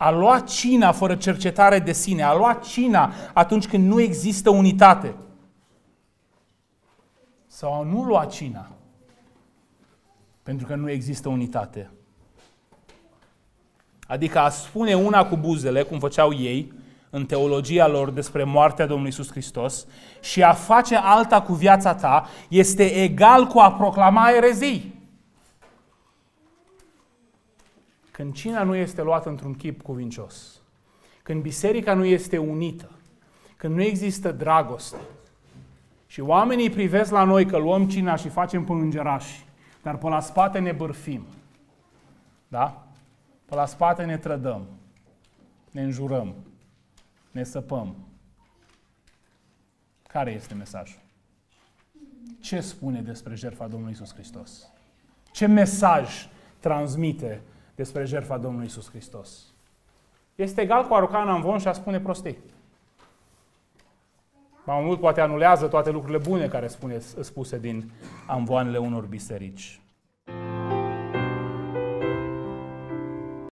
A lua cina fără cercetare de sine, a lua cina atunci când nu există unitate. Sau a nu lua cina pentru că nu există unitate. Adică a spune una cu buzele, cum făceau ei, în teologia lor despre moartea Domnului Isus Hristos, și a face alta cu viața ta, este egal cu a proclama erezii. Când cina nu este luată într-un chip cuvincios, când biserica nu este unită, când nu există dragoste și oamenii privesc la noi că luăm cina și facem îngerași, dar pe la spate ne bârfim, da? Pe la spate ne trădăm, ne înjurăm, ne săpăm. Care este mesajul? Ce spune despre jertfa Domnului Isus Hristos? Ce mesaj transmite despre jertfa Domnului Isus Hristos. Este egal cu arucana în amvon și a spune prostii. Mai mult poate anulează toate lucrurile bune care spune, spuse din amvoanele unor biserici.